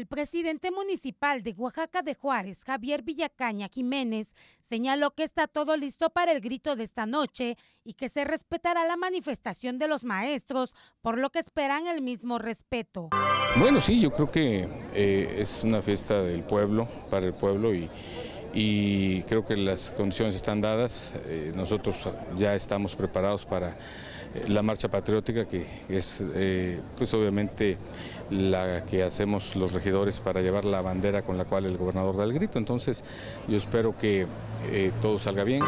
El presidente municipal de Oaxaca de Juárez, Javier Villacaña Jiménez, señaló que está todo listo para el grito de esta noche y que se respetará la manifestación de los maestros, por lo que esperan el mismo respeto. Bueno, sí, yo creo que eh, es una fiesta del pueblo, para el pueblo y y creo que las condiciones están dadas. Eh, nosotros ya estamos preparados para eh, la marcha patriótica, que es eh, pues obviamente la que hacemos los regidores para llevar la bandera con la cual el gobernador da el grito. Entonces yo espero que eh, todo salga bien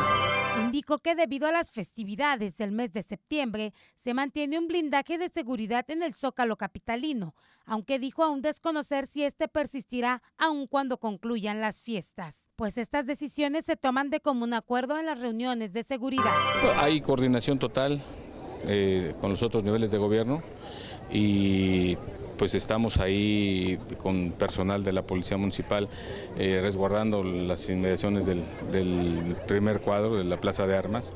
que debido a las festividades del mes de septiembre se mantiene un blindaje de seguridad en el zócalo capitalino, aunque dijo aún desconocer si este persistirá aun cuando concluyan las fiestas pues estas decisiones se toman de común acuerdo en las reuniones de seguridad. Hay coordinación total eh, con los otros niveles de gobierno y pues estamos ahí con personal de la Policía Municipal eh, resguardando las inmediaciones del, primer cuadro de la Plaza de Armas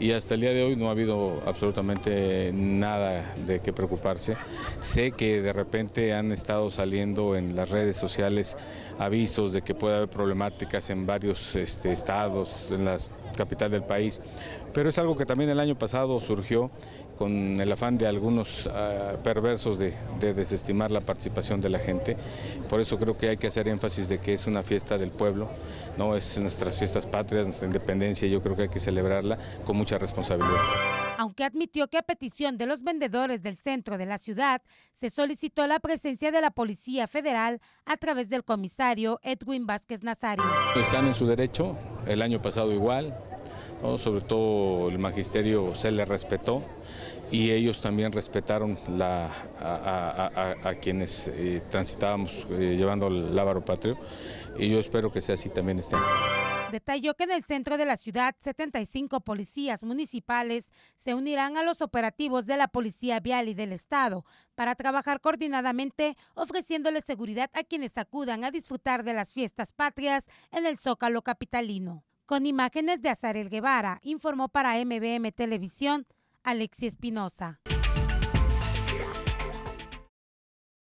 y hasta el día de hoy no ha habido absolutamente nada de qué preocuparse. Sé que de repente han estado saliendo en las redes sociales avisos de que puede haber problemáticas en varios este, estados, en las capital del país. Pero es algo que también el año pasado surgió con el afán de algunos ah, perversos de, desestimar la participación de la gente. Por eso creo que hay que hacer énfasis de que es una fiesta del pueblo, no es nuestras fiestas patrias, nuestra independencia, yo creo que hay que celebrarla con mucha responsabilidad. Aunque admitió que a petición de los vendedores del centro de la ciudad, se solicitó la presencia de la Policía Federal a través del comisario Edwin Vázquez Nazario. Están en su derecho el año pasado igual, sobre todo el magisterio se le respetó y ellos también respetaron a, quienes eh, transitábamos eh, llevando el lábaro patrio y yo espero que sea así también este año. Detalló que en el centro de la ciudad 75 policías municipales se unirán a los operativos de la Policía Vial y del Estado para trabajar coordinadamente ofreciéndole seguridad a quienes acudan a disfrutar de las fiestas patrias en el Zócalo capitalino. Con imágenes de Azarel Guevara, informó para MBM Televisión Alexi Espinosa.